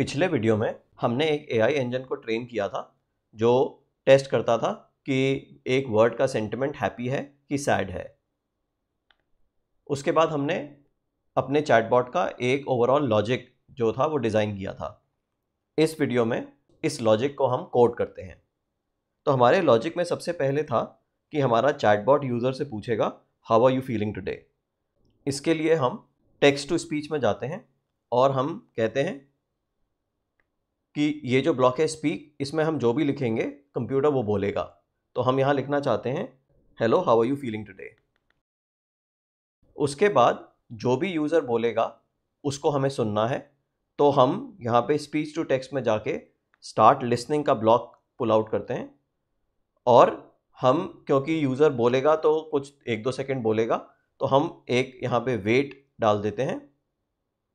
पिछले वीडियो में हमने एक एआई इंजन को ट्रेन किया था जो टेस्ट करता था कि एक वर्ड का सेंटिमेंट हैप्पी है कि सैड है उसके बाद हमने अपने चैटबॉट का एक ओवरऑल लॉजिक जो था वो डिज़ाइन किया था इस वीडियो में इस लॉजिक को हम कोड करते हैं तो हमारे लॉजिक में सबसे पहले था कि हमारा चैटबॉट यूज़र से पूछेगा how are you feeling today इसके लिए हम टेक्स्ट टू स्पीच में जाते हैं और हम कहते हैं कि ये जो ब्लॉक है स्पीक इसमें हम जो भी लिखेंगे कंप्यूटर वो बोलेगा तो हम यहाँ लिखना चाहते हैं hello how are you feeling today उसके बाद जो भी यूज़र बोलेगा उसको हमें सुनना है तो हम यहाँ पे स्पीच टू टेक्स्ट में जाके स्टार्ट लिसनिंग का ब्लॉक पुल आउट करते हैं और हम क्योंकि यूज़र बोलेगा तो कुछ एक दो सेकंड बोलेगा तो हम एक यहाँ पे वेट डाल देते हैं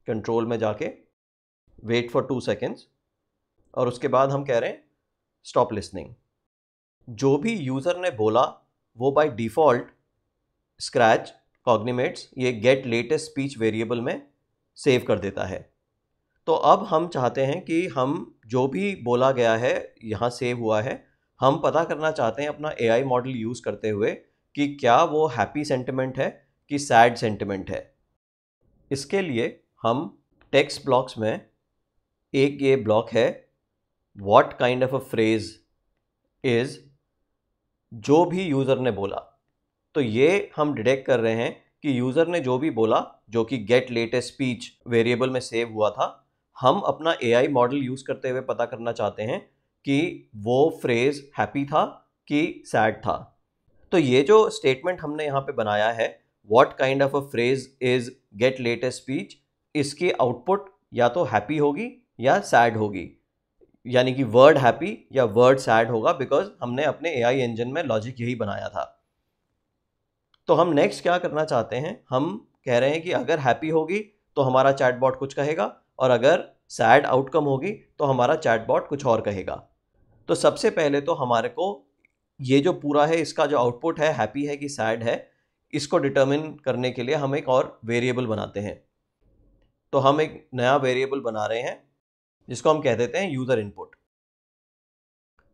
कंट्रोल में जाके वेट फॉर टू सेकेंड्स और उसके बाद हम कह रहे हैं स्टॉप लिसनिंग जो भी यूज़र ने बोला वो बाय डिफ़ॉल्ट स्क्रैच कॉग्निमेट्स ये गेट लेटेस्ट स्पीच वेरिएबल में सेव कर देता है तो अब हम चाहते हैं कि हम जो भी बोला गया है यहाँ सेव हुआ है हम पता करना चाहते हैं अपना एआई मॉडल यूज़ करते हुए कि क्या वो हैप्पी सेंटिमेंट है कि सैड सेंटिमेंट है इसके लिए हम टेक्स्ट ब्लॉक्स में एक ये ब्लॉक है what kind of a phrase is जो भी यूज़र ने बोला तो ये हम डिटेक्ट कर रहे हैं कि यूज़र ने जो भी बोला जो कि गेट लेटेस्ट स्पीच वेरिएबल में सेव हुआ था हम अपना ए मॉडल यूज़ करते हुए पता करना चाहते हैं कि वो फ्रेज़ हैप्पी था कि सैड था तो ये जो स्टेटमेंट हमने यहाँ पे बनाया है what kind of a phrase is get latest speech इसकी आउटपुट या तो हैप्पी होगी या सैड होगी यानी कि वर्ड हैप्पी या वर्ड सैड होगा बिकॉज हमने अपने ए आई इंजन में लॉजिक यही बनाया था तो हम नेक्स्ट क्या करना चाहते हैं हम कह रहे हैं कि अगर हैप्पी होगी तो हमारा चैटबॉट कुछ कहेगा और अगर सैड आउटकम होगी तो हमारा चैटबॉट कुछ और कहेगा तो सबसे पहले तो हमारे को ये जो पूरा है इसका जो आउटपुट है हैप्पी है कि सैड है इसको डिटर्मिन करने के लिए हम एक और वेरिएबल बनाते हैं तो हम एक नया वेरिएबल बना रहे हैं जिसको हम कह देते हैं यूज़र इनपुट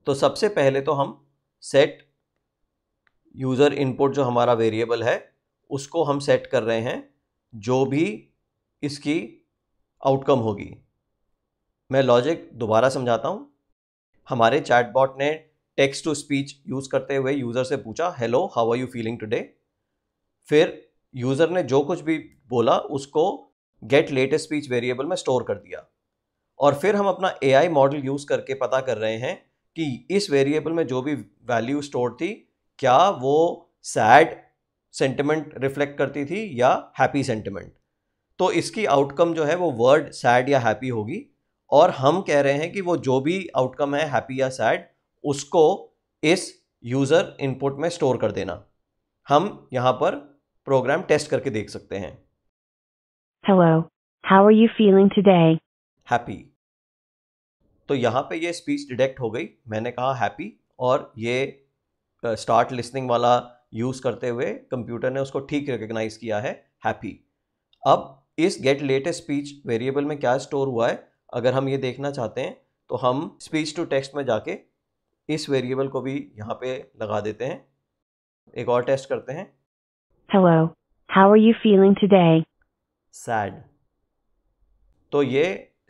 तो सबसे पहले तो हम सेट यूज़र इनपुट जो हमारा वेरिएबल है उसको हम सेट कर रहे हैं जो भी इसकी आउटकम होगी मैं लॉजिक दोबारा समझाता हूँ हमारे चैटबॉट ने टेक्स्ट टू स्पीच यूज़ करते हुए यूज़र से पूछा hello how are you feeling today फिर यूज़र ने जो कुछ भी बोला उसको गेट लेटेस्ट स्पीच वेरिएबल में स्टोर कर दिया और फिर हम अपना ए मॉडल यूज़ करके पता कर रहे हैं कि इस वेरिएबल में जो भी वैल्यू स्टोर थी क्या वो सैड सेंटिमेंट रिफ्लेक्ट करती थी या हैप्पी सेंटिमेंट तो इसकी आउटकम जो है वो वर्ड सैड या हैप्पी होगी और हम कह रहे हैं कि वो जो भी आउटकम है हैप्पी या सैड उसको इस यूज़र इनपुट में स्टोर कर देना हम यहाँ पर प्रोग्राम टेस्ट करके देख सकते हैं hello how are you feeling today happy तो यहाँ पे ये स्पीच डिटेक्ट हो गई मैंने कहा हैप्पी और ये स्टार्ट लिसनिंग वाला यूज़ करते हुए कंप्यूटर ने उसको ठीक रिकग्नाइज किया है हैप्पी अब इस गेट लेटेस्ट स्पीच वेरिएबल में क्या स्टोर हुआ है अगर हम ये देखना चाहते हैं तो हम स्पीच टू टेक्स्ट में जाके इस वेरिएबल को भी यहाँ पे लगा देते हैं एक और टेस्ट करते हैं hello how are you feeling today sad तो ये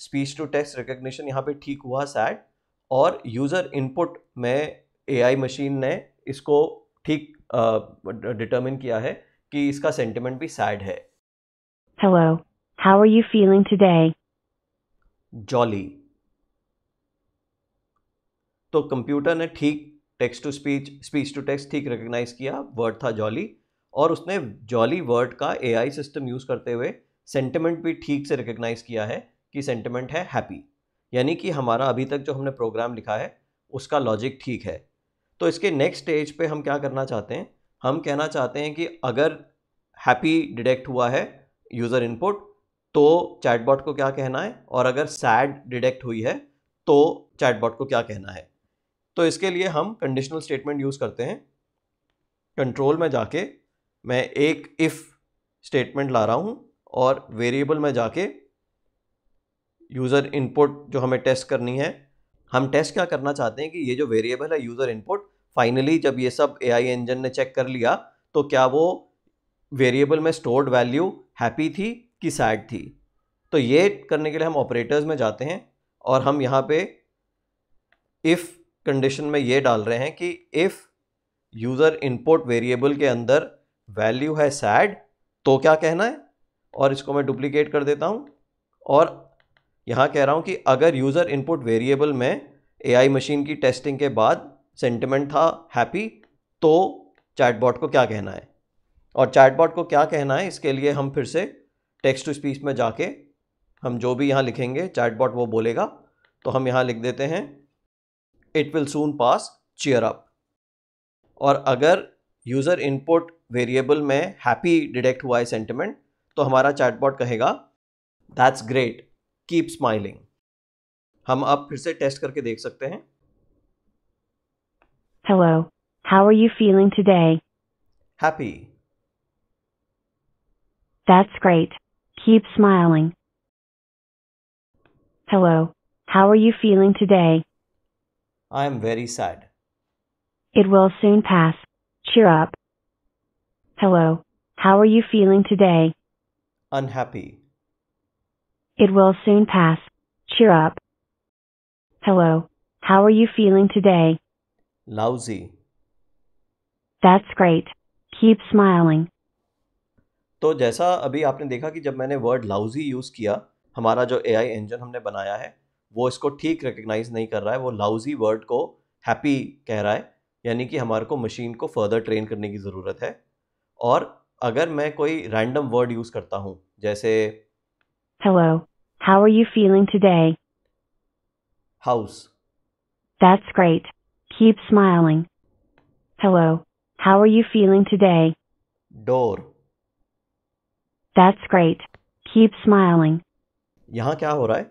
स्पीच टू टेक्स्ट रिकग्निशन यहाँ पे ठीक हुआ सैट और यूज़र इनपुट में एआई मशीन ने इसको ठीक डिटरमिन किया है कि इसका सेंटिमेंट भी सैड है hello how are you feeling today jolly तो कंप्यूटर ने ठीक text to speech speech to text ठीक रिकग्नाइज किया वर्ड था जॉली और उसने जॉली वर्ड का एआई सिस्टम यूज़ करते हुए सेंटिमेंट भी ठीक से रिकग्नाइज किया है की सेंटिमेंट है हैप्पी यानी कि हमारा अभी तक जो हमने प्रोग्राम लिखा है उसका लॉजिक ठीक है तो इसके नेक्स्ट स्टेज पे हम क्या करना चाहते हैं हम कहना चाहते हैं कि अगर हैप्पी डिटेक्ट हुआ है यूज़र इनपुट तो चैटबॉट को क्या कहना है और अगर सैड डिटेक्ट हुई है तो चैटबॉट को क्या कहना है तो इसके लिए हम कंडीशनल स्टेटमेंट यूज़ करते हैं कंट्रोल में जाके मैं एक इफ़ स्टेटमेंट ला रहा हूँ और वेरिएबल में जाके यूज़र इनपुट जो हमें टेस्ट करनी है हम टेस्ट क्या करना चाहते हैं कि ये जो वेरिएबल है यूज़र इनपुट फाइनली जब ये सब ए आई इंजन ने चेक कर लिया तो क्या वो वेरिएबल में स्टोर्ड वैल्यू हैप्पी थी कि सैड थी तो ये करने के लिए हम ऑपरेटर्स में जाते हैं और हम यहाँ पे इफ़ कंडीशन में ये डाल रहे हैं कि इफ़ यूज़र इनपुट वेरिएबल के अंदर वैल्यू है सैड तो क्या कहना है और इसको मैं डुप्लीकेट कर देता हूँ और यहाँ कह रहा हूँ कि अगर यूज़र इनपुट वेरिएबल में ए मशीन की टेस्टिंग के बाद सेंटिमेंट था हैप्पी तो चैटबॉट को क्या कहना है और चैटबॉट को क्या कहना है इसके लिए हम फिर से टेक्स्ट टू स्पीच में जाके हम जो भी यहाँ लिखेंगे चैटबॉट वो बोलेगा तो हम यहाँ लिख देते हैं it will soon pass cheer up और अगर यूज़र इनपुट वेरिएबल में हैप्पी डिटेक्ट हुआ है सेंटिमेंट तो हमारा चैटबॉट कहेगा दैट्स ग्रेट Keep smiling. हम आप फिर से टेस्ट करके देख सकते हैं hello how are you feeling today happy That's great. Keep smiling. Hello. How are you feeling today? I am very sad. It will soon pass. Cheer up. Hello. How are you feeling today? Unhappy. It will soon pass. Cheer up. Hello. How are you feeling today? Lousy. That's great. Keep smiling. तो जैसा अभी आपने देखा कि जब मैंने word lousy use किया हमारा जो ए आई इंजन हमने बनाया है वो इसको ठीक रिकग्नाइज नहीं कर रहा है वो लाउजी वर्ड को हैप्पी कह रहा है यानी कि हमारे को मशीन को फर्दर ट्रेन करने की ज़रूरत है और अगर मैं कोई रैंडम वर्ड यूज़ करता हूँ जैसे hello How are you feeling today? House. That's great. Keep smiling. Hello. How are you feeling today? Door. That's great. Keep smiling. यहाँ क्या हो रहा है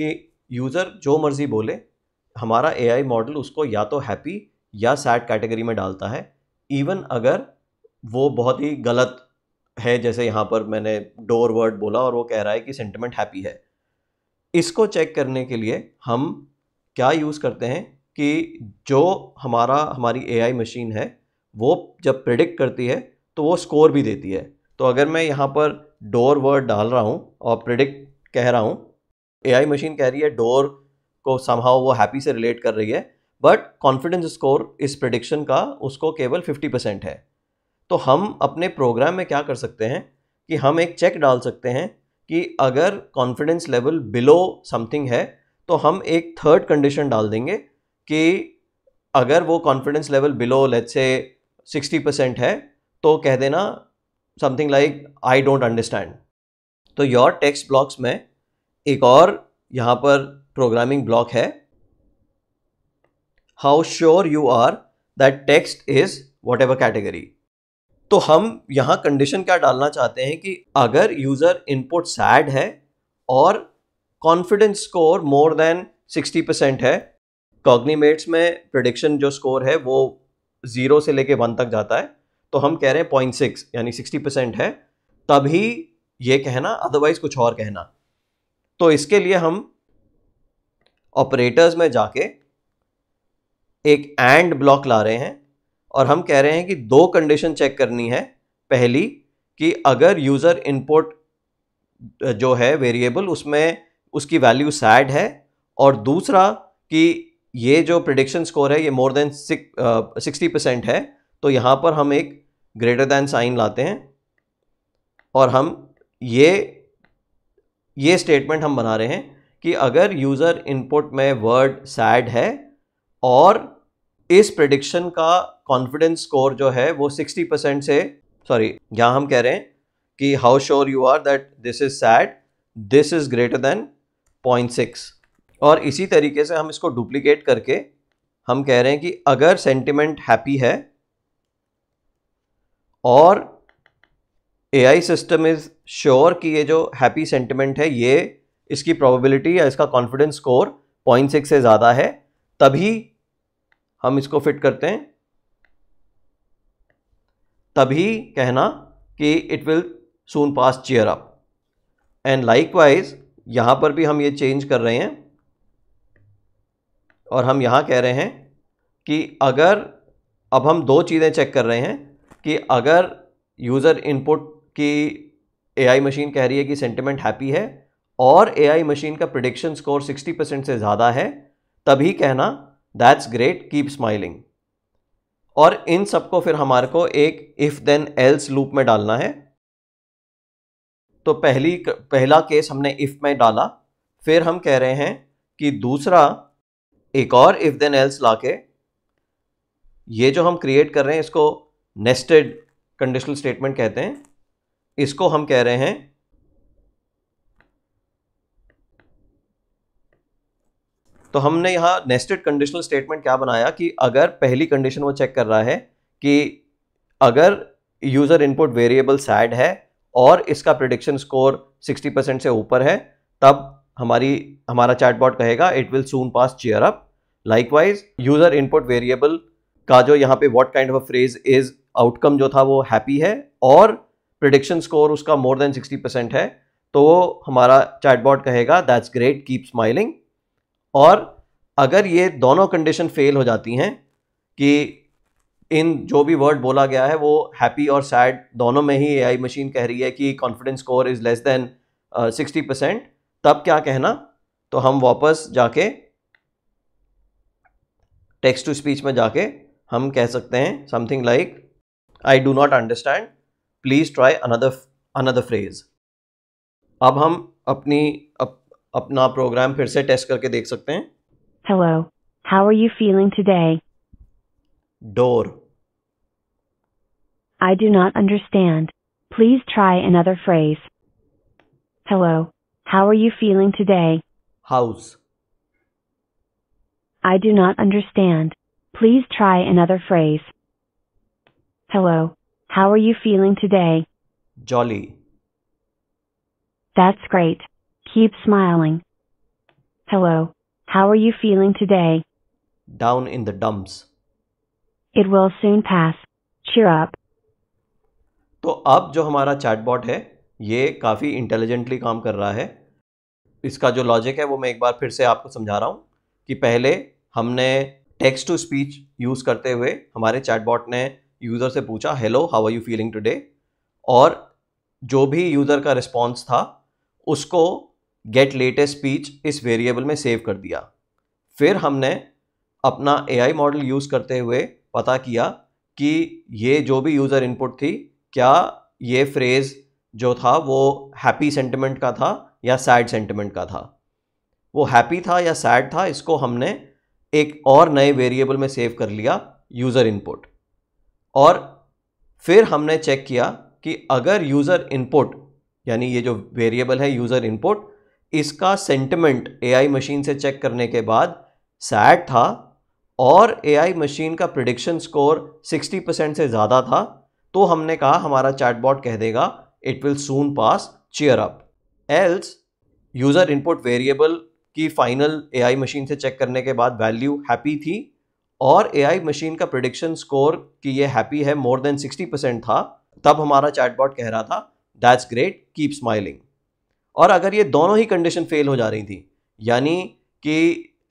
कि यूज़र जो मर्ज़ी बोले हमारा ए आई मॉडल उसको या तो हैप्पी या सैड कैटेगरी में डालता है इवन अगर वो बहुत ही गलत है जैसे यहाँ पर मैंने डोर वर्ड बोला और वो कह रहा है कि सेंटिमेंट हैप्पी है इसको चेक करने के लिए हम क्या यूज़ करते हैं कि जो हमारा हमारी एआई मशीन है वो जब प्रिडिक्ट करती है तो वो स्कोर भी देती है तो अगर मैं यहाँ पर डोर वर्ड डाल रहा हूँ और प्रिडिक्ट कह रहा हूँ एआई मशीन कह रही है डोर को समहाउ वो हैप्पी से रिलेट कर रही है बट कॉन्फिडेंस स्कोर इस प्रडिक्शन का उसको केवल 50 परसेंट है तो हम अपने प्रोग्राम में क्या कर सकते हैं कि हम एक चेक डाल सकते हैं कि अगर कॉन्फिडेंस लेवल बिलो समथिंग है तो हम एक थर्ड कंडीशन डाल देंगे कि अगर वो confidence level below let say sixty percent है तो कह देना something like I don't understand तो योर टेक्स्ट ब्लॉक्स में एक और यहाँ पर प्रोग्रामिंग ब्लॉक है how sure you are that text is whatever category तो हम यहाँ कंडीशन क्या डालना चाहते हैं कि अगर यूज़र इनपुट सैड है और confidence score more than 60 percent है कॉग्निमेट्स में प्रडिक्शन जो स्कोर है वो ज़ीरो से लेके वन तक जाता है तो हम कह रहे हैं पॉइंट सिक्स यानी सिक्सटी परसेंट है तभी ये कहना अदरवाइज़ कुछ और कहना तो इसके लिए हम ऑपरेटर्स में जाके एक एंड ब्लॉक ला रहे हैं और हम कह रहे हैं कि दो कंडीशन चेक करनी है पहली कि अगर यूज़र इनपुट जो है वेरिएबल उसमें उसकी वैल्यू सैड है और दूसरा कि ये जो प्रडिक्शन स्कोर है ये मोर देन सिक्सटी परसेंट है तो यहाँ पर हम एक ग्रेटर दैन साइन लाते हैं और हम ये ये स्टेटमेंट हम बना रहे हैं कि अगर यूज़र इनपुट में वर्ड सैड है और इस प्रडिक्शन का कॉन्फिडेंस स्कोर जो है वो 60 परसेंट से सॉरी यहाँ हम कह रहे हैं कि how sure you are that this is sad this is greater than point six और इसी तरीके से हम इसको डुप्लीकेट करके हम कह रहे हैं कि अगर सेंटिमेंट हैप्पी है और एआई सिस्टम इज श्योर कि ये जो हैप्पी सेंटिमेंट है ये इसकी प्रोबेबिलिटी या इसका कॉन्फिडेंस स्कोर पॉइंट सिक्स से ज़्यादा है तभी हम इसको फिट करते हैं तभी कहना कि it will soon pass cheer up and likewise पर भी हम ये चेंज कर रहे हैं और हम यहां कह रहे हैं कि अगर अब हम दो चीज़ें चेक कर रहे हैं कि अगर यूज़र इनपुट की एआई मशीन कह रही है कि सेंटिमेंट हैप्पी है और एआई मशीन का प्रिडिक्शन स्कोर 60 परसेंट से ज़्यादा है तभी कहना दैट्स ग्रेट कीप स्माइलिंग और इन सबको फिर हमारे को एक इफ़ देन एल्स लूप में डालना है तो पहली पहला केस हमने इफ़ में डाला फिर हम कह रहे हैं कि दूसरा एक और इफ़ देन एल्स लाके ये जो हम क्रिएट कर रहे हैं इसको नेस्टेड कंडीशनल स्टेटमेंट कहते हैं इसको हम कह रहे हैं तो हमने यहाँ नेस्टेड कंडीशनल स्टेटमेंट क्या बनाया कि अगर पहली कंडीशन वो चेक कर रहा है कि अगर यूज़र इनपुट वेरिएबल सैड है और इसका प्रिडिक्शन स्कोर 60 परसेंट से ऊपर है तब हमारी हमारा चैटबॉट कहेगा it will soon pass cheer up likewise user input variable का जो यहाँ पे what kind of a phrase is outcome जो था वो हैप्पी है और प्रिडिक्शन स्कोर उसका मोर देन 60 परसेंट है तो हमारा चैटबॉट कहेगा दैट्स ग्रेट कीप स्माइलिंग और अगर ये दोनों कंडीशन फेल हो जाती हैं कि इन जो भी वर्ड बोला गया है वो हैप्पी और सैड दोनों में ही एआई मशीन कह रही है कि confidence score is less than sixty percent तब क्या कहना तो हम वापस जाके टेक्स्ट टू स्पीच में जाके हम कह सकते हैं something like I do not understand please try another another phrase अब हम अपनी अप, अपना प्रोग्राम फिर से टेस्ट करके देख सकते हैं hello how are you feeling today door I do not understand please try another phrase hello how are you feeling today house I do not understand. Please try another phrase. Hello, how are you feeling today? Jolly. That's great. Keep smiling. Hello, how are you feeling today? Down in the dumps. It will soon pass. Cheer up. तो अब जो हमारा chatbot है ये काफ़ी intelligently काम कर रहा है इसका जो लॉजिक है वो मैं एक बार फिर से आपको समझा रहा हूँ कि पहले हमने टेक्स्ट टू स्पीच यूज़ करते हुए हमारे चैटबॉट ने यूज़र से पूछा hello how are you feeling today और जो भी यूज़र का रिस्पॉन्स था उसको गेट लेटेस्ट स्पीच इस वेरिएबल में सेव कर दिया फिर हमने अपना आई मॉडल यूज़ करते हुए पता किया कि ये जो भी यूज़र इनपुट थी क्या ये फ्रेज़ जो था वो हैप्पी सेंटिमेंट का था या सैड सेंटिमेंट का था वो हैप्पी था या सैड था इसको हमने एक और नए वेरिएबल में सेव कर लिया यूज़र इनपुट और फिर हमने चेक किया कि अगर यूज़र इनपुट यानी ये जो वेरिएबल है यूज़र इनपुट इसका सेंटिमेंट एआई मशीन से चेक करने के बाद सैड था और एआई मशीन का प्रिडिक्शन स्कोर 60 परसेंट से ज़्यादा था तो हमने कहा हमारा चैटबॉट कह देगा it will soon pass cheer up else user input variable की फाइनल एआई मशीन से चेक करने के बाद वैल्यू हैप्पी थी और एआई मशीन का प्रिडिक्शन स्कोर कि ये हैप्पी है मोर देन 60 परसेंट था तब हमारा चैटबॉट कह रहा था दैट्स ग्रेट कीप स्माइलिंग और अगर ये दोनों ही कंडीशन फेल हो जा रही थी यानी कि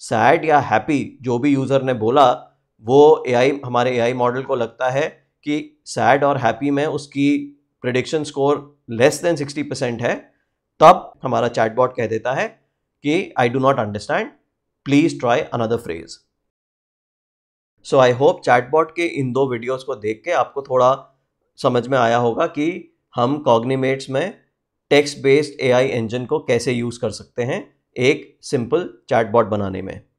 सैड या हैप्पी जो भी यूज़र ने बोला वो ए हमारे ए मॉडल को लगता है कि सैड और हैप्पी में उसकी prediction score less than sixty percent है तब हमारा चैटबॉट कह देता है कि I do not understand please try another phrase so I hope chatbot के इन दो वीडियोस को देख के आपको थोड़ा समझ में आया होगा कि हम कॉग्निमेट्स में टेक्स्ट बेस्ड एआई इंजन को कैसे यूज़ कर सकते हैं एक सिंपल चैटबॉट बनाने में